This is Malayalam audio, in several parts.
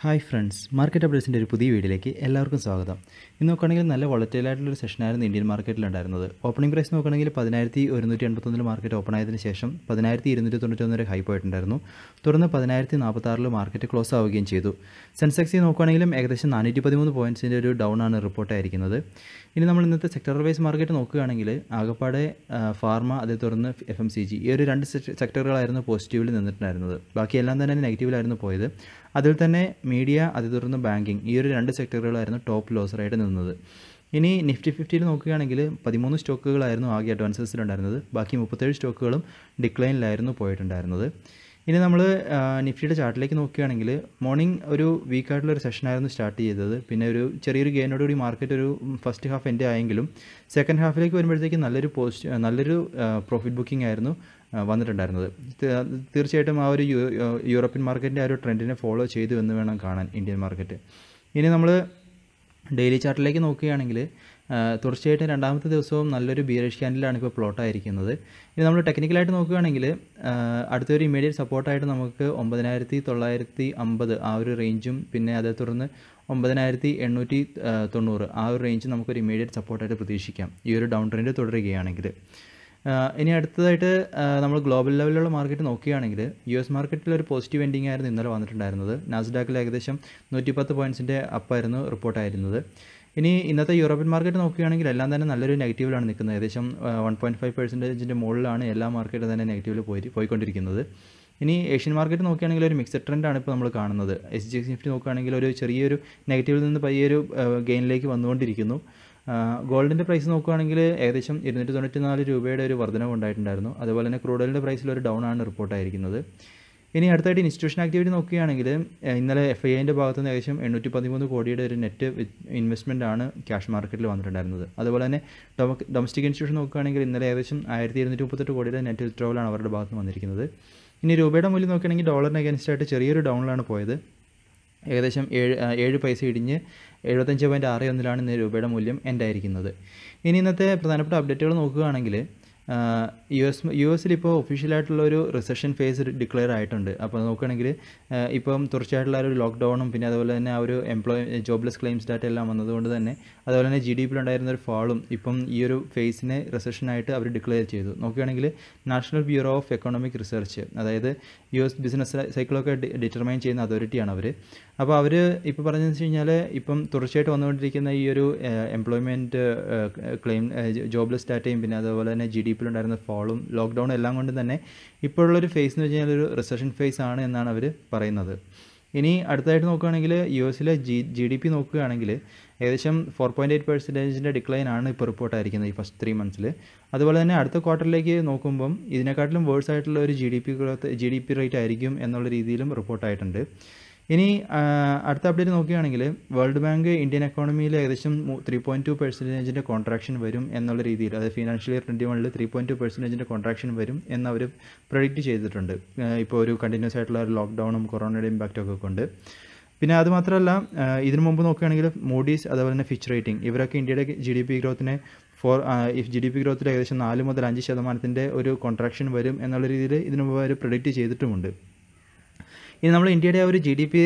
ഹായ് ഫ്രണ്ട്സ് മാർക്കറ്റ് അപ്ഡേറ്റ്സിൻ്റെ ഒരു പുതിയ വീഡിയോയിലേക്ക് എല്ലാവർക്കും സ്വാഗതം ഇന്ന് നോക്കുകയാണെങ്കിൽ നല്ല ആയിട്ടുള്ള സെഷൻ സെഷനായിരുന്നു ഇന്ത്യൻ മാർക്കറ്റിലുണ്ടായിരുന്നത് ഓപ്പണിംഗ് പ്രൈസ് നോക്കുകയാണെങ്കിൽ പതിനായിരത്തി ഒരുന്നൂറ്റി എൺപത്തൊന്നിൽ മാർക്കറ്റ് ഓപ്പൺ ആയതിനു ശേഷം പതിനായിരത്തി ഇരുന്നൂറ്റി തൊണ്ണൂറ്റൊന്നര ഹൈ പോയിട്ടുണ്ടായിരുന്നു തുടർന്ന് പതിനായിരത്തി നാൽപ്പത്താറിൽ മാർക്കറ്റ് ക്ലോസ് ആവുകയും ചെയ്തു സെൻസെക്സ് നോക്കുകയാണെങ്കിലും ഏകദേശം നാനൂറ്റി പതിമൂന്ന് പോയിൻറ്റ്സിൻ്റെ ഒരു ഡൗൺ ആണ് റിപ്പോർട്ട് ആയിരിക്കുന്നത് ഇനി നമ്മൾ ഇന്നത്തെ സെക്ടർ വൈസ് മാർക്കറ്റ് നോക്കുകയാണെങ്കിൽ ആകപ്പാടെ ഫാർമ അതേ തുടർന്ന് എഫ് എം സി ജി ഈ ഒരു രണ്ട് സെക്ടറുകളായിരുന്നു പോസിറ്റീവിൽ നിന്നിട്ടുണ്ടായിരുന്നത് ബാക്കിയെല്ലാം തന്നെ നെഗറ്റീവിലായിരുന്നു പോയത് അതിൽ തന്നെ മീഡിയ അതേ തുടർന്ന് ബാങ്കിങ് ഈ ഒരു രണ്ട് സെക്ടറുകളായിരുന്നു ടോപ്പ് ലോസറായിട്ട് നിന്നത് ഇനി നിഫ്റ്റി ഫിഫ്റ്റിയിൽ നോക്കുകയാണെങ്കിൽ പതിമൂന്ന് സ്റ്റോക്കുകളായിരുന്നു ആകെ അഡ്വാൻസസിലുണ്ടായിരുന്നത് ബാക്കി മുപ്പത്തേഴ് സ്റ്റോക്കുകളും ഡിക്ലൈനിലായിരുന്നു പോയിട്ടുണ്ടായിരുന്നത് ഇനി നമ്മൾ നിഫ്റ്റിയുടെ ചാർട്ടിലേക്ക് നോക്കുകയാണെങ്കിൽ മോർണിംഗ് ഒരു വീക്കായിട്ടുള്ള ഒരു സെഷനായിരുന്നു സ്റ്റാർട്ട് ചെയ്തത് പിന്നെ ഒരു ചെറിയൊരു ഗെയിനോടുകൂടി മാർക്കറ്റ് ഒരു ഫസ്റ്റ് ഹാഫ് എൻ്റെ ആയെങ്കിലും സെക്കൻഡ് ഹാഫിലേക്ക് വരുമ്പോഴത്തേക്ക് നല്ലൊരു പോസ്റ്റ് നല്ലൊരു പ്രോഫിറ്റ് ബുക്കിംഗ് ആയിരുന്നു വന്നിട്ടുണ്ടായിരുന്നത് തീർച്ചയായിട്ടും ആ ഒരു യൂറോപ്യൻ മാർക്കറ്റിൻ്റെ ആ ഒരു ട്രെൻഡിനെ ഫോളോ ചെയ്തു എന്ന് വേണം കാണാൻ ഇന്ത്യൻ മാർക്കറ്റ് ഇനി നമ്മൾ ഡെയിലി ചാർട്ടിലേക്ക് നോക്കുകയാണെങ്കിൽ തീർച്ചയായിട്ടും രണ്ടാമത്തെ ദിവസവും നല്ലൊരു ബിയറേഷ് ക്യാൻഡിലാണ് ഇപ്പോൾ പ്ലോട്ടായിരിക്കുന്നത് ഇനി നമ്മൾ ടെക്നിക്കലായിട്ട് നോക്കുകയാണെങ്കിൽ അടുത്തൊരു ഇമ്മീഡിയറ്റ് സപ്പോർട്ടായിട്ട് നമുക്ക് ഒമ്പതിനായിരത്തി തൊള്ളായിരത്തി അമ്പത് ആ ഒരു റേഞ്ചും പിന്നെ അതേ തുടർന്ന് ഒമ്പതിനായിരത്തി എണ്ണൂറ്റി തൊണ്ണൂറ് ആ ഒരു റേഞ്ച് നമുക്കൊരു ഇമ്മീഡിയറ്റ് സപ്പോർട്ടായിട്ട് പ്രതീക്ഷിക്കാം ഈ ഒരു ഡൗൺ ട്രെൻഡ് തുടരുകയാണെങ്കിൽ ഇനി അടുത്തതായിട്ട് നമ്മൾ ഗ്ലോബൽ ലെവലിലുള്ള മാർക്കറ്റ് നോക്കുകയാണെങ്കിൽ യു എസ് മാർക്കറ്റിൽ ഒരു പോസിറ്റീവ് എൻഡിങ് ആയിരുന്നു ഇന്നലെ വന്നിട്ടുണ്ടായിരുന്നത് നാസ്ഡാക്കിൽ ഏകദേശം നൂറ്റിപ്പത്ത് പോയിൻറ്റ്സിൻ്റെ അപ്പായിരുന്നു റിപ്പോർട്ടായിരുന്നത് ഇനി ഇന്നത്തെ യൂറോപ്യൻ മാർക്കറ്റ് നോക്കുകയാണെങ്കിൽ എല്ലാം തന്നെ നല്ലൊരു നെഗറ്റീവിലാണ് നിൽക്കുന്നത് ഏകദേശം വൺ പോയിൻറ്റ് ഫൈവ് പെർസെൻറ്റേജിൻ്റെ മുകളിലാണ് എല്ലാ മാർക്കറ്റും തന്നെ നെഗറ്റീവിൽ പോയി പോയിക്കൊണ്ടിരിക്കുന്നത് ഇനി ഏഷ്യൻ മാർക്കറ്റ് നോക്കുകയാണെങ്കിൽ ഒരു മിക്സഡ് ട്രെൻഡാണ് ഇപ്പോൾ നമ്മൾ കാണുന്നത് എസ് ജി എക്സ് നിഫ്റ്റി നോക്കുകയാണെങ്കിൽ ഒരു ചെറിയൊരു നെഗറ്റീവിൽ നിന്ന് പയ്യൊരു ഗെയിനിലേക്ക് വന്നുകൊണ്ടിരിക്കുന്നു ഗോൾഡിൻ്റെ പ്രൈസ് നോക്കുകയാണെങ്കിൽ ഏകദേശം ഇരുന്നൂറ്റി തൊണ്ണൂറ്റി നാല് രൂപയുടെ ഒരു വർധനം ഉണ്ടായിട്ടുണ്ടായിരുന്നു അതുപോലെ തന്നെ ക്രൂഡലിൻ്റെ പ്രൈസിൽ ഒരു ഡൗൺ ആണ് റിപ്പോർട്ടായിരിക്കുന്നത് ഇനി അടുത്തായിട്ട് ഇൻസ്റ്റിറ്റ്യൂഷൻ ആക്ടിവിറ്റി നോക്കുകയാണെങ്കിൽ ഇന്നലെ എഫ് ഐ എൻ്റെ ഭാഗത്ത് നിന്ന് ഏകദേശം എണ്ണൂറ്റി പതിമൂന്ന് കോടിയുടെ ഒരു നെറ്റ് ഇൻവെസ്റ്റ്മെൻ്റ് ആണ് ക്യാഷ് മാർക്കറ്റിൽ വന്നിട്ടുണ്ടായിരുന്നത് അതുപോലെ തന്നെ ഡൊമസ്റ്റിക് ഇൻസ്റ്റിറ്റ്യൂഷൻ നോക്കുകയാണെങ്കിൽ ഇന്നലെ ഏകദേശം ആയിരത്തി ഇരുന്നൂറ്റി മുപ്പത്തെട്ട് കോടിയുടെ നെറ്റ് വിത്ഡ്രോവലാണ് അവരുടെ ഭാഗത്ത് വന്നിരിക്കുന്നത് ഇനി രൂപയുടെ മൂല്യം നോക്കുകയാണെങ്കിൽ ഡോളറിന് അഗൻസ്റ്റ് ആയിട്ട് ചെറിയൊരു ഡൗണിലാണ് പോയത് ഏകദേശം ഏഴ് ഏഴ് പൈസ ഇടിഞ്ഞ് എഴുപത്തഞ്ച് പോയിൻറ്റ് ആറ് ഒന്നിലാണ് ഇന്ന് രൂപയുടെ മൂല്യം എൻ്റായിരിക്കുന്നത് ഇനി ഇന്നത്തെ പ്രധാനപ്പെട്ട അപ്ഡേറ്റുകൾ നോക്കുകയാണെങ്കിൽ യു എസ് യു എസിൽ ഇപ്പോൾ ഒഫീഷ്യലായിട്ടുള്ള ഒരു റിസഷൻ ഫേസ് ഡിക്ലെയർ ആയിട്ടുണ്ട് അപ്പോൾ നോക്കുകയാണെങ്കിൽ ഇപ്പം തുടർച്ചയായിട്ടുള്ള ഒരു ലോക്ക്ഡൗണും പിന്നെ അതുപോലെ തന്നെ ആ ഒരു എംപ്ലോയ് ജോബ്ലെസ് ക്ലെയിംസ് ഡാറ്റ എല്ലാം വന്നതുകൊണ്ട് തന്നെ അതുപോലെ തന്നെ ജി ഡി പിയിലുണ്ടായിരുന്ന ഒരു ഫാളും ഇപ്പം ഈ ഒരു ഫേസിനെ റിസഷനായിട്ട് അവർ ഡിക്ലെയർ ചെയ്തു നോക്കുകയാണെങ്കിൽ national bureau of economic research അതായത് യു എസ് ബിസിനസ് സൈക്കിളൊക്കെ ഡിറ്റർമൈൻ ചെയ്യുന്ന അതോറിറ്റിയാണ് അവർ അപ്പോൾ അവർ ഇപ്പോൾ പറഞ്ഞതെന്ന് വെച്ച് കഴിഞ്ഞാൽ ഇപ്പം തുടർച്ചയായിട്ട് വന്നുകൊണ്ടിരിക്കുന്ന ഈ ഒരു എംപ്ലോയ്മെൻറ്റ് ക്ലെയിം ജോബ്ലെസ് ഡാറ്റയും പിന്നെ അതുപോലെ തന്നെ ജി ഡി ഉണ്ടായിരുന്ന ഫോളും ലോക്ക്ഡൗൺ എല്ലാം കൊണ്ട് തന്നെ ഇപ്പോഴുള്ളൊരു ഫേസ് എന്ന് വെച്ച് കഴിഞ്ഞാൽ ഒരു റിസഷൻ ഫേസ് ആണ് എന്നാണ് അവർ പറയുന്നത് ഇനി അടുത്തതായിട്ട് നോക്കുകയാണെങ്കിൽ യു എസിലെ ജി ജി ഡി പി നോക്കുകയാണെങ്കിൽ ഏകദേശം ഫോർ പോയിൻറ്റ് എയ്റ്റ് പെർസെൻറ്റേജിൻ്റെ ഡിക്ലൈൻ ആണ് ഇപ്പോൾ റിപ്പോർട്ടായിരിക്കുന്നത് ഈ ഫസ്റ്റ് ത്രീ മന്ത്സിൽ അതുപോലെ തന്നെ അടുത്ത ക്വാർട്ടറിലേക്ക് നോക്കുമ്പം ഇതിനെക്കാട്ടിലും വേഴ്സ് ആയിട്ടുള്ള ഒരു G D P growth G D P rate ആയിരിക്കും എന്നുള്ള രീതിയിലും റിപ്പോർട്ടായിട്ടുണ്ട് ഇനി അടുത്ത അപ്ഡേറ്റ് നോക്കുകയാണെങ്കിൽ വേൾഡ് ബാങ്ക് ഇന്ത്യൻ എക്കോണമിയിൽ ഏകദേശം ത്രീ പോയിൻറ്റ് ടു പെർസെൻറ്റേജിൻ്റെ കോൺട്രാക്ഷൻ വരും എന്നുള്ള രീതിയിൽ അതായത് ഫിനാൻഷ്യൽ ഇയർ ട്വൻറ്റി വണ്ണിൽ ത്രീ പോയിൻറ്റ് ടു പെർസെൻറ്റേജിൻ്റെ കോൺട്രാക്ഷൻ വരും എന്നവർ പ്രൊഡിക്റ്റ് ചെയ്തിട്ടുണ്ട് ഇപ്പോൾ ഒരു കണ്ടിന്യൂസ് ആയിട്ടുള്ള ഒരു ലോക്ക്ഡൗണും കൊറോണയുടെ ഇമ്പാക്റ്റൊക്കെ ഒക്കെ കൊണ്ട് പിന്നെ അതുമാത്രമല്ല ഇതിനു മുമ്പ് നോക്കുകയാണെങ്കിൽ മോഡീസ് അതുപോലെ തന്നെ ഫിച്ച് റേറ്റിംഗ് ഇവരൊക്കെ ഇന്ത്യയുടെ ജി ഡി പി ഗ്രോത്തിനെ ഫോർ ഇഫ് ജി ഡി പി ഗ്രോത്തിൽ ഏകദേശം നാല് മുതൽ അഞ്ച് ശതമാനത്തിൻ്റെ ഒരു കോൺട്രാക്ഷൻ വരും എന്നുള്ള രീതിയിൽ ഇതിനു മുമ്പ് അവർ പ്രൊഡിക്റ്റ് ചെയ്തിട്ടുമുണ്ട് ഇനി നമ്മൾ ഇന്ത്യയുടെ ഒരു ജി ഡി പി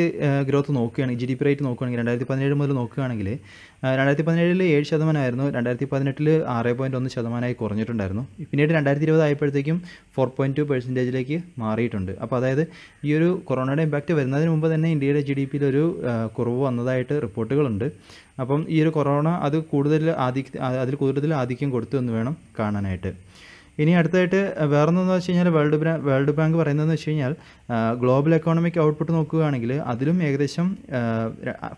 ഗ്രോത്ത് നോക്കുകയാണെങ്കിൽ ജി ഡി പി റേറ്റ് നോക്കുകയാണെങ്കിൽ രണ്ടായിരത്തി പതിനേഴ് മുതൽ നോക്കുകയാണെങ്കിൽ രണ്ടായിരത്തി പതിനേഴിൽ ഏഴ് ശതമാനമായിരുന്നു രണ്ടായിരത്തി പതിനെട്ടിൽ ആറ് പോയിൻറ്റ് ഒന്ന് ശതമാനമായി കുറഞ്ഞിട്ടുണ്ടായിരുന്നു പിന്നീട് രണ്ടായിരത്തി ഇരുപത് ആയപ്പോഴത്തേക്കും ഫോർ പോയിൻറ്റ് ടു പെർസെൻറ്റേജിലേക്ക് മാറിയിട്ടുണ്ട് അപ്പോൾ അതായത് ഈ ഒരു കൊറോണയുടെ ഇമ്പാക്റ്റ് വരുന്നതിന് മുമ്പ് തന്നെ ഇന്ത്യയുടെ ജി ഡി പിയിൽ ഒരു കുറവ് വന്നതായിട്ട് റിപ്പോർട്ടുകളുണ്ട് അപ്പം ഈ ഒരു കൊറോണ അത് കൂടുതൽ ആധിക്യം അതിൽ കൂടുതൽ ആധിക്യം കൊടുത്തു എന്ന് വേണം കാണാനായിട്ട് ഇനി അടുത്തായിട്ട് വേറൊന്നെന്ന് വെച്ച് കഴിഞ്ഞാൽ വേൾഡ് വേൾഡ് ബാങ്ക് പറയുന്നതെന്ന് വെച്ച് കഴിഞ്ഞാൽ ഗ്ലോബൽ എക്കോണമിക് ഔട്ട്പുട്ട് നോക്കുകയാണെങ്കിൽ അതിലും ഏകദേശം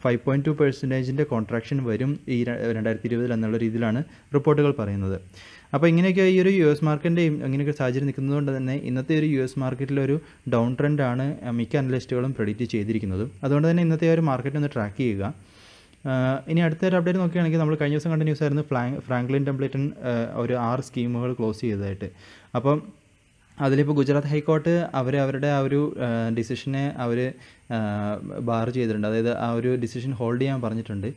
ഫൈവ് പോയിൻറ്റ് ടു പെർസെൻറ്റേജിൻ്റെ കോൺട്രാക്ഷൻ വരും ഈ രണ്ടായിരത്തി ഇരുപതിൽ എന്നുള്ള രീതിയിലാണ് റിപ്പോർട്ടുകൾ പറയുന്നത് അപ്പോൾ ഇങ്ങനെയൊക്കെ ഈ ഒരു യു എസ് മാർക്കറ്റിൻ്റെയും അങ്ങനെയൊക്കെ സാഹചര്യം നിൽക്കുന്നതുകൊണ്ട് തന്നെ ഇന്നത്തെ ഒരു യു എസ് മാർക്കറ്റിലൊരു ഡൗൺ ട്രെൻഡാണ് മിക്ക അനലിസ്റ്റുകളും പ്രെഡിക്റ്റ് ചെയ്തിരിക്കുന്നത് അതുകൊണ്ട് തന്നെ ഇന്നത്തെ ഒരു മാർക്കറ്റ് ഒന്ന് ട്രാക്ക് ചെയ്യുക ഇനി അടുത്ത ഒരു അപ്ഡേറ്റ് നോക്കുകയാണെങ്കിൽ നമ്മൾ കഴിഞ്ഞ ദിവസം കണ്ട ന്യൂസ് ആയിരുന്നു ഫ്രാങ്ക്ലിൻ ടെംപ്ലേറ്റൺ ഒരു ആറ് സ്കീമുകൾ ക്ലോസ് ചെയ്തതായിട്ട് അപ്പം അതിലിപ്പോൾ ഗുജറാത്ത് ഹൈക്കോർട്ട് അവർ അവരുടെ ആ ഒരു ഡിസിഷനെ അവർ ബാർ ചെയ്തിട്ടുണ്ട് അതായത് ആ ഒരു ഡിസിഷൻ ഹോൾഡ് ചെയ്യാൻ പറഞ്ഞിട്ടുണ്ട്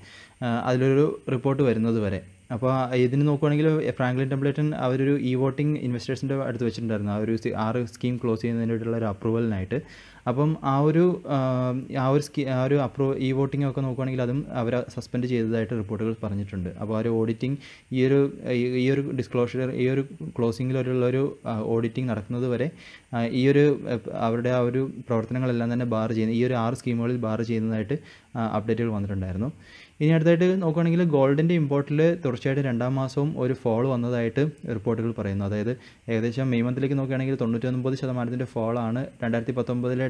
അതിലൊരു റിപ്പോർട്ട് വരുന്നത് വരെ അപ്പോൾ ഇതിന് നോക്കുവാണെങ്കിൽ ഫ്രാങ്ക്ലിൻ ടെംപ്ലേറ്റൻ അവരൊരു ഇ വോട്ടിംഗ് ഇൻവെസ്റ്റേഴ്സിൻ്റെ അടുത്ത് വെച്ചിട്ടുണ്ടായിരുന്നു ആ ഒരു ആറ് സ്കീം ക്ലോസ് ചെയ്യുന്നതിന് വേണ്ടിയിട്ടുള്ള ഒരു അപ്രൂവലിനായിട്ട് അപ്പം ആ ഒരു ആ ഒരു സ്കീ ആ ഒരു അപ്രൂവ് ഇ വോട്ടിംഗ് ഒക്കെ നോക്കുവാണെങ്കിൽ അതും അവർ സസ്പെൻഡ് ചെയ്തതായിട്ട് റിപ്പോർട്ടുകൾ പറഞ്ഞിട്ടുണ്ട് അപ്പോൾ ആ ഒരു ഓഡിറ്റിംഗ് ഈ ഒരു ഈ ഒരു ഡിസ്ക്ലോഷർ ഈ ഒരു ക്ലോസിങ്ങിലുള്ള ഒരു ഓഡിറ്റിംഗ് നടക്കുന്നത് വരെ ഈ ഒരു അവരുടെ ആ ഒരു പ്രവർത്തനങ്ങളെല്ലാം തന്നെ ബാർ ചെയ്യുന്ന ഈ ഒരു ആറ് സ്കീമുകളിൽ ബാർ ചെയ്യുന്നതായിട്ട് അപ്ഡേറ്റുകൾ വന്നിട്ടുണ്ടായിരുന്നു ഇനി അടുത്തായിട്ട് നോക്കുകയാണെങ്കിൽ ഗോൾഡിൻ്റെ ഇമ്പോർട്ടിൽ തുടർച്ചയായിട്ട് രണ്ടാം മാസവും ഒരു ഫോൾ വന്നതായിട്ട് റിപ്പോർട്ടുകൾ പറയുന്നു അതായത് ഏകദേശം മെയ് മന്തിലേക്ക് നോക്കുകയാണെങ്കിൽ തൊണ്ണൂറ്റൊൻപത് ശതമാനത്തിൻ്റെ ഫോളാണ് രണ്ടായിരത്തി പത്തൊമ്പതിലെ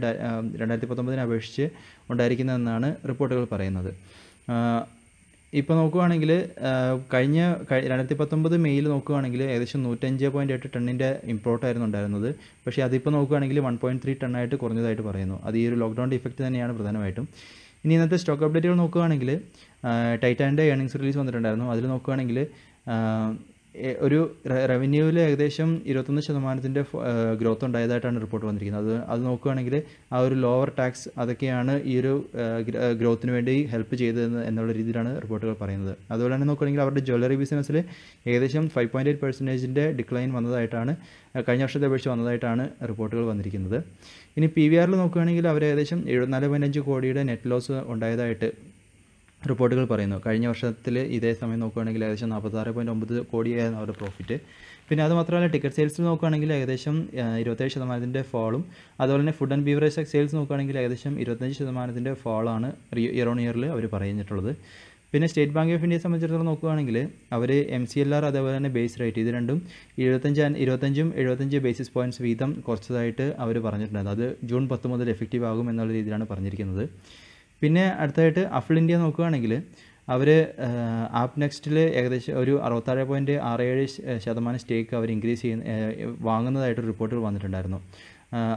രണ്ടായിരത്തി പത്തൊമ്പതിനെ അപേക്ഷിച്ച് ഉണ്ടായിരിക്കുന്നതെന്നാണ് റിപ്പോർട്ടുകൾ പറയുന്നത് ഇപ്പോൾ നോക്കുകയാണെങ്കിൽ കഴിഞ്ഞ രണ്ടായിരത്തി പത്തൊമ്പത് മെയ്യിൽ നോക്കുകയാണെങ്കിൽ ഏകദേശം നൂറ്റഞ്ച് പോയിൻറ്റ് എട്ട് ടണ്ണിൻ്റെ ഇമ്പോർട്ട് ആയിരുന്നു ഉണ്ടായിരുന്നത് പക്ഷേ അതിപ്പോൾ നോക്കുകയാണെങ്കിൽ വൺ പോയിൻറ്റ് ത്രീ ടണ്ണായിട്ട് കുറഞ്ഞതായിട്ട് പറയുന്നു അത് ഈ ഒരു ലോക്ക്ഡൗണിൻ്റെ ഇഫക്റ്റ് തന്നെയാണ് പ്രധാനമായിട്ടും ഇനി ഇന്നത്തെ സ്റ്റോക്ക് അപ്ഡേറ്റുകൾ നോക്കുകയാണെങ്കിൽ ടൈറ്റാൻ്റെ ഏണിങ്സ് റിലീസ് വന്നിട്ടുണ്ടായിരുന്നു അതിൽ നോക്കുകയാണെങ്കിൽ ഒരു റവന്യൂവിൽ ഏകദേശം ഇരുപത്തൊന്ന് ശതമാനത്തിൻ്റെ ഗ്രോത്ത് ഉണ്ടായതായിട്ടാണ് റിപ്പോർട്ട് വന്നിരിക്കുന്നത് അത് അത് നോക്കുകയാണെങ്കിൽ ആ ഒരു ലോവർ ടാക്സ് അതൊക്കെയാണ് ഈ ഒരു ഗ്രോത്തിന് വേണ്ടി ഹെൽപ്പ് ചെയ്തതെന്ന് എന്നുള്ള രീതിയിലാണ് റിപ്പോർട്ടുകൾ പറയുന്നത് അതുപോലെ തന്നെ നോക്കുകയാണെങ്കിൽ അവരുടെ ജ്വല്ലറി ബിസിനസ്സിൽ ഏകദേശം ഫൈവ് പോയിൻറ്റ് എയ്റ്റ് പെർസെൻറ്റേജിൻ്റെ ഡിക്ലൈൻ വന്നതായിട്ടാണ് കഴിഞ്ഞ വർഷത്തെ അപേക്ഷിച്ച് വന്നതായിട്ടാണ് റിപ്പോർട്ടുകൾ വന്നിരിക്കുന്നത് ഇനി പി വി ആറിൽ നോക്കുകയാണെങ്കിൽ അവർ ഏകദേശം എഴുപത്തിനാല് പതിനഞ്ച് കോടിയുടെ നെറ്റ് ലോസ് ഉണ്ടായതായിട്ട് റിപ്പോർട്ടുകൾ പറയുന്നു കഴിഞ്ഞ വർഷത്തിൽ ഇതേ സമയം നോക്കുകയാണെങ്കിൽ ഏകദേശം നാൽപ്പത്താറ് പോയിൻറ്റ് ഒമ്പത് കോടിയായിരുന്നു അവരുടെ പ്രോഫിറ്റ് പിന്നെ അത് മാത്രമല്ല ടിക്കറ്റ് സെയിൽസ് നോക്കുകയാണെങ്കിൽ ഏകദേശം ഇരുപത്തേഴ് ശതമാനത്തിൻ്റെ ഫോളും അതുപോലെ തന്നെ ഫുഡ് ആൻഡ് ബീവറേജ് സെയിൽസ് നോക്കുകയാണെങ്കിൽ ഏകദേശം ഇരുപത്തഞ്ച് ശതമാനത്തിൻ്റെ ഫോളാണ് ഇയർ ഓൺ ഇയറിൽ അവർ പറഞ്ഞിട്ടുള്ളത് പിന്നെ സ്റ്റേറ്റ് ബാങ്ക് ഓഫ് ഇന്ത്യയെ സംബന്ധിച്ചിടത്തോളം നോക്കുകയാണെങ്കിൽ അവർ എം സി എൽ ആർ അതേപോലെ തന്നെ ബേസ് റേറ്റ് ഇത് രണ്ടും എഴുപത്തഞ്ച് ഇരുപത്തഞ്ചും എഴുപത്തഞ്ച് ബേസിസ് പോയിൻറ്റ്സ് വീതം കുറച്ചതായിട്ട് അവർ പറഞ്ഞിട്ടുണ്ട് അത് ജൂൺ പത്ത് മുതൽ എഫക്റ്റീവ് ആകും എന്നുള്ള രീതിയിലാണ് പറഞ്ഞിരിക്കുന്നത് പിന്നെ അടുത്തതായിട്ട് അഫിൾ ഇന്ത്യ നോക്കുകയാണെങ്കിൽ അവർ ആപ്പ് നെക്സ്റ്റിൽ ഏകദേശം ഒരു അറുപത്താറ് പോയിൻറ്റ് ആറേഴ് ശതമാനം സ്റ്റേക്ക് അവർ ഇൻക്രീസ് ചെയ്യുന്ന വാങ്ങുന്നതായിട്ട് റിപ്പോർട്ടുകൾ വന്നിട്ടുണ്ടായിരുന്നു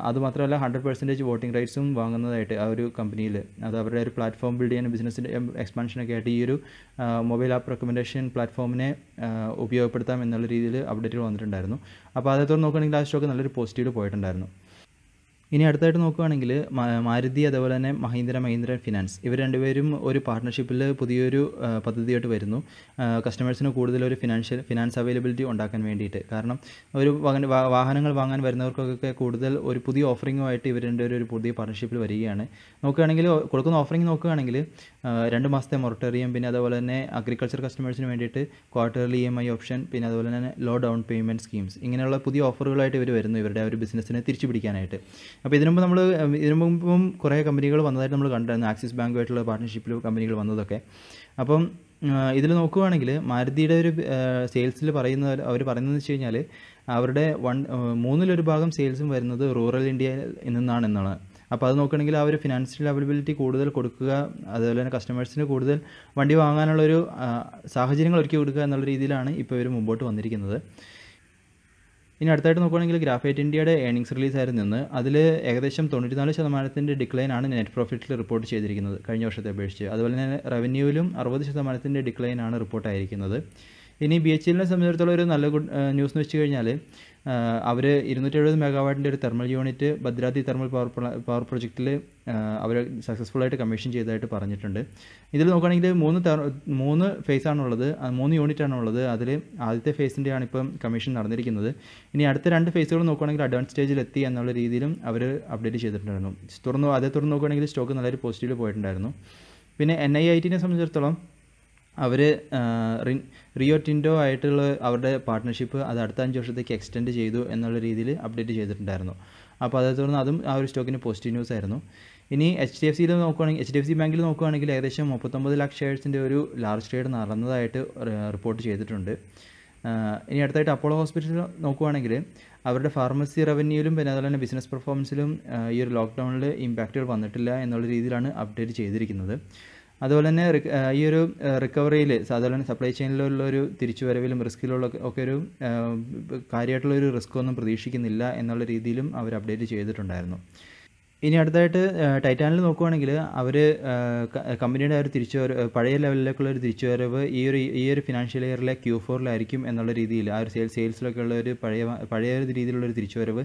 അതുമാത്രമല്ല ഹൺഡ്രഡ് പെർസെൻറ്റേജ് വോട്ടിംഗ് റൈറ്റ്സും വാങ്ങുന്നതായിട്ട് ആ ഒരു കമ്പനിയിൽ അത് അവരുടെ ഒരു പ്ലാറ്റ്ഫോം ബിൽഡ് ചെയ്യാൻ ബിസിനസ്സിൻ്റെ എക്സ്പാൻഷനൊക്കെ ആയിട്ട് ഈ ഒരു മൊബൈൽ ആപ്പ് റെക്കമെൻഡേഷൻ പ്ലാറ്റ്ഫോമിനെ ഉപയോഗപ്പെടുത്താം എന്നുള്ള രീതിയിൽ അപ്ഡേറ്റുകൾ വന്നിട്ടുണ്ടായിരുന്നു അപ്പോൾ അതേത്തോടെ നോക്കുകയാണെങ്കിൽ ആ സ്റ്റോക്ക് നല്ലൊരു പോസിറ്റീവ് പോയിട്ടുണ്ടായിരുന്നു ഇനി അടുത്തായിട്ട് നോക്കുകയാണെങ്കിൽ മാരുതി അതുപോലെ തന്നെ മഹീന്ദ്ര മഹീന്ദ്ര ഫിനാൻസ് ഇവർ രണ്ടുപേരും ഒരു പാർട്ണർഷിപ്പിൽ പുതിയൊരു പദ്ധതിയായിട്ട് വരുന്നു കസ്റ്റമേഴ്സിന് കൂടുതൽ ഒരു ഫിനാൻഷ്യൽ ഫിനാൻസ് അവൈലബിലിറ്റി ഉണ്ടാക്കാൻ വേണ്ടിയിട്ട് കാരണം ഒരു വാഹനങ്ങൾ വാങ്ങാൻ വരുന്നവർക്കൊക്കെ കൂടുതൽ ഒരു പുതിയ ഓഫറിങ്ങുമായിട്ട് ഇവർ രണ്ടുപേരും ഒരു പുതിയ പാർട്ണർഷിപ്പിൽ വരികയാണ് നോക്കുകയാണെങ്കിൽ കൊടുക്കുന്ന ഓഫറിംഗ് നോക്കുകയാണെങ്കിൽ രണ്ട് മാസത്തെ മൊറട്ടോറിയം പിന്നെ അതുപോലെ തന്നെ അഗ്രികൾച്ചർ കസ്റ്റമേഴ്സിന് വേണ്ടിയിട്ട് quarterly E M I option പിന്നെ അതുപോലെ തന്നെ ലോ ഡൗൺ പേയ്മെൻറ്റ് സ്കീംസ് ഇങ്ങനെയുള്ള പുതിയ ഓഫറുകളായിട്ട് ഇവർ വരുന്നു ഇവരുടെ ഒരു ബിസിനസ്സിനെ തിരിച്ചു പിടിക്കാനായിട്ട് അപ്പോൾ ഇതിനു മുമ്പ് നമ്മൾ ഇതിനു മുമ്പും കുറേ കമ്പനികൾ വന്നതായിട്ട് നമ്മൾ കണ്ടായിരുന്നു ആക്സിസ് ബാങ്കുമായിട്ടുള്ള പാർട്ട്ണർഷിപ്പിൽ കമ്പനികൾ വന്നതൊക്കെ അപ്പം ഇതിൽ നോക്കുകയാണെങ്കിൽ മാരുതിയുടെ ഒരു സെയിൽസിൽ പറയുന്ന അവർ പറയുന്നതെന്ന് വെച്ച് കഴിഞ്ഞാൽ അവരുടെ വൺ മൂന്നിലൊരു ഭാഗം സെയിൽസും വരുന്നത് റൂറൽ ഇന്ത്യയിൽ നിന്നാണ് എന്നാണ് അപ്പോൾ അത് നോക്കുകയാണെങ്കിൽ ആ ഒരു ഫിനാൻഷ്യൽ അവൈലബിലിറ്റി കൂടുതൽ കൊടുക്കുക അതുപോലെ തന്നെ കസ്റ്റമേഴ്സിന് കൂടുതൽ വണ്ടി വാങ്ങാനുള്ളൊരു സാഹചര്യങ്ങൾ ഒരുക്കി കൊടുക്കുക എന്നുള്ള രീതിയിലാണ് ഇപ്പോൾ ഇവർ മുമ്പോട്ട് വന്നിരിക്കുന്നത് ഇനി അടുത്തായിട്ട് നോക്കുകയാണെങ്കിൽ ഗ്രാഫൈറ്റ് ഇന്ത്യയുടെ ഏണിങ്സ് റിലീസ് ആയിരുന്നു നിന്ന് അതിൽ ഏകദേശം നാല് ശതമാനത്തിൻ്റെ ഡിക്ലൈൻ ആണ് നെറ്റ് പ്രോഫിറ്റിൽ റിപ്പോർട്ട് ചെയ്തിരിക്കുന്നത് കഴിഞ്ഞ വർഷത്തെ അപേക്ഷിച്ച് അതുപോലെ തന്നെ റവന്യൂവിലും അറുപത് ശതമാനത്തിൻ്റെ ഡിക്ലൈൻ ആണ് റിപ്പോർട്ടായിരിക്കുന്നത് ഇനി ബി എച്ച് എല്ലിനെ സംബന്ധിച്ചിടത്തോളം ഒരു നല്ല ഗുഡ് ന്യൂസ് എന്ന് വെച്ച് കഴിഞ്ഞാൽ അവർ ഇരുന്നൂറ്റി എഴുപത് മെഗാവാട്ടിൻ്റെ ഒരു thermal unit Bhadradri thermal power power പ്രൊജക്റ്റിൽ അവർ സക്സസ്ഫുള്ളായിട്ട് കമ്മീഷൻ ചെയ്തതായിട്ട് പറഞ്ഞിട്ടുണ്ട് ഇതിൽ നോക്കുകയാണെങ്കിൽ മൂന്ന് മൂന്ന് ഫേസ് ആണുള്ളത് മൂന്ന് യൂണിറ്റ് ആണുള്ളത് അതിൽ ആദ്യത്തെ ഫേസിൻ്റെ ആണ് ഇപ്പം കമ്മീഷൻ നടന്നിരിക്കുന്നത് ഇനി അടുത്ത രണ്ട് ഫേസുകൾ നോക്കുകയാണെങ്കിൽ അഡ്വാൻസ് സ്റ്റേജിൽ എത്തി എന്നുള്ള രീതിയിലും അവർ അപ്ഡേറ്റ് ചെയ്തിട്ടുണ്ടായിരുന്നു തുറന്നു അതേ തുറന്ന് നോക്കുകയാണെങ്കിൽ സ്റ്റോക്ക് നല്ലൊരു പോസിറ്റീവ് പോയിട്ടുണ്ടായിരുന്നു പിന്നെ എൻ ഐ ഐ ടിനെ സംബന്ധിച്ചിടത്തോളം അവർ റിയോ ടിൻഡോ ആയിട്ടുള്ള അവരുടെ പാർട്ട്ണർഷിപ്പ് അത് അടുത്ത അഞ്ച് വർഷത്തേക്ക് എക്സ്റ്റെൻഡ് ചെയ്തു എന്നുള്ള രീതിയിൽ അപ്ഡേറ്റ് ചെയ്തിട്ടുണ്ടായിരുന്നു അപ്പോൾ അതേ തുടർന്ന് അതും ആ ഒരു സ്റ്റോക്കിന് പോസിറ്റീവ് ന്യൂസ് ആയിരുന്നു ഇനി എച്ച് ഡി എഫ് സിയിൽ നോക്കുകയാണെങ്കിൽ എച്ച് ഡി എഫ് സി ബാങ്കിൽ നോക്കുകയാണെങ്കിൽ ഏകദേശം മുപ്പത്തൊമ്പത് ലക്ഷം ഷെയർസിൻ്റെ ഒരു ലാർജ് ട്രേഡ് നടന്നതായിട്ട് റിപ്പോർട്ട് ചെയ്തിട്ടുണ്ട് ഇനി അടുത്തായിട്ട് അപ്പോളോ ഹോസ്പിറ്റലിൽ നോക്കുകയാണെങ്കിൽ അവരുടെ ഫാർമസി റവന്യൂലും പിന്നെ അതുപോലെ തന്നെ ബിസിനസ് പെർഫോമൻസിലും ഈ ഒരു ലോക്ക്ഡൗണിൽ ഇമ്പാക്റ്റുകൾ വന്നിട്ടില്ല എന്നുള്ള രീതിയിലാണ് അപ്ഡേറ്റ് ചെയ്തിരിക്കുന്നത് അതുപോലെ തന്നെ ഈ ഒരു റിക്കവറിയിൽ സാധാരണ സപ്ലൈ ചെയിനിലുള്ള ഒരു തിരിച്ചുവരവിലും റിസ്കിലുള്ള ഒക്കെ ഒരു കാര്യമായിട്ടുള്ള ഒരു റിസ്ക് ഒന്നും പ്രതീക്ഷിക്കുന്നില്ല എന്നുള്ള രീതിയിലും അവർ അപ്ഡേറ്റ് ചെയ്തിട്ടുണ്ടായിരുന്നു ഇനി അടുത്തായിട്ട് ടൈറ്റാനിൽ നോക്കുവാണെങ്കിൽ അവർ കമ്പനിയുടെ ഒരു തിരിച്ചുവരവ് പഴയ ലെവലിലേക്കുള്ള ഒരു തിരിച്ചുവരവ് ഈ ഒരു ഈ ഒരു ഫിനാൻഷ്യൽ ഇയറിലെ ക്യൂ ഫോറിലായിരിക്കും എന്നുള്ള രീതിയിൽ ആ ഒരു സെയിൽസ് സെയിൽസിലൊക്കെ ഉള്ള ഒരു പഴയ പഴയ ഒരു രീതിയിലുള്ള ഒരു തിരിച്ചുവരവ്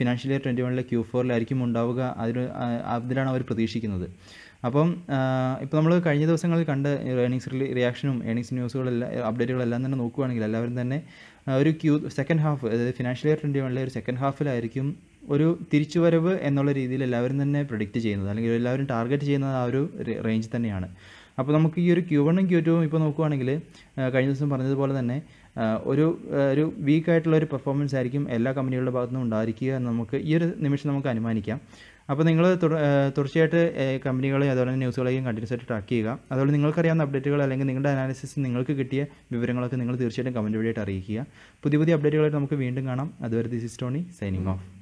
ഫിനാൻഷ്യൽ ഇയർ ട്വൻറ്റി വണ്ണിലെ ക്യൂ ഫോറിലായിരിക്കും ഉണ്ടാവുക അതിന് അതിലാണ് അവർ പ്രതീക്ഷിക്കുന്നത് അപ്പം ഇപ്പോൾ നമ്മൾ കഴിഞ്ഞ ദിവസങ്ങളിൽ കണ്ട ഏണിങ്സ് റിയാക്ഷനും ഏണിങ്സ് ന്യൂസുകളെല്ലാം അപ്ഡേറ്റുകളെല്ലാം തന്നെ നോക്കുകയാണെങ്കിൽ എല്ലാവരും തന്നെ ഒരു ക്യൂ സെക്കൻഡ് ഹാഫ് അതായത് ഫിനാൻഷ്യൽ ഇയർ ട്വൻറ്റി വണ്ണിലെ ഒരു സെക്കൻഡ് ഹാഫിലായിരിക്കും ഒരു തിരിച്ചുവരവ് എന്നുള്ള രീതിയിൽ എല്ലാവരും തന്നെ പ്രൊഡിക്റ്റ് ചെയ്യുന്നത് അല്ലെങ്കിൽ എല്ലാവരും ടാർഗറ്റ് ചെയ്യുന്നത് ആ ഒരു റേഞ്ച് തന്നെയാണ് അപ്പോൾ നമുക്ക് ഈ ഒരു ക്യൂ വണ്ണും ക്യൂ ടുവും ഇപ്പോൾ നോക്കുകയാണെങ്കിൽ കഴിഞ്ഞ ദിവസം പറഞ്ഞതുപോലെ തന്നെ ഒരു ഒരു വീക്ക് ആയിട്ടുള്ള ഒരു പെർഫോമൻസ് ആയിരിക്കും എല്ലാ കമ്പനികളുടെ ഭാഗത്തുനിന്നും ഉണ്ടായിരിക്കുക എന്ന് നമുക്ക് ഈ ഒരു നിമിഷം നമുക്ക് അനുമാനിക്കാം അപ്പോൾ നിങ്ങൾ തുടർച്ചയായിട്ട് കമ്പനികളെയും അതുപോലെ തന്നെ ന്യൂസുകളെയും കണ്ടിന്യൂസ് ആയിട്ട് ട്രാക്ക് ചെയ്യുക അതുപോലെ നിങ്ങൾക്കറിയാവുന്ന അപ്ഡേറ്റുകൾ അല്ലെങ്കിൽ നിങ്ങളുടെ അനാലിസിസ് നിങ്ങൾക്ക് കിട്ടിയ വിവരങ്ങളൊക്കെ നിങ്ങൾ തീർച്ചയായിട്ടും കമൻറ്റ് വഴിയായിട്ട് അറിയിക്കുക പുതിയ പുതിയ അപ്ഡേറ്റുകളായിട്ട് നമുക്ക് വീണ്ടും കാണാം അതുവരെ this is Tony signing of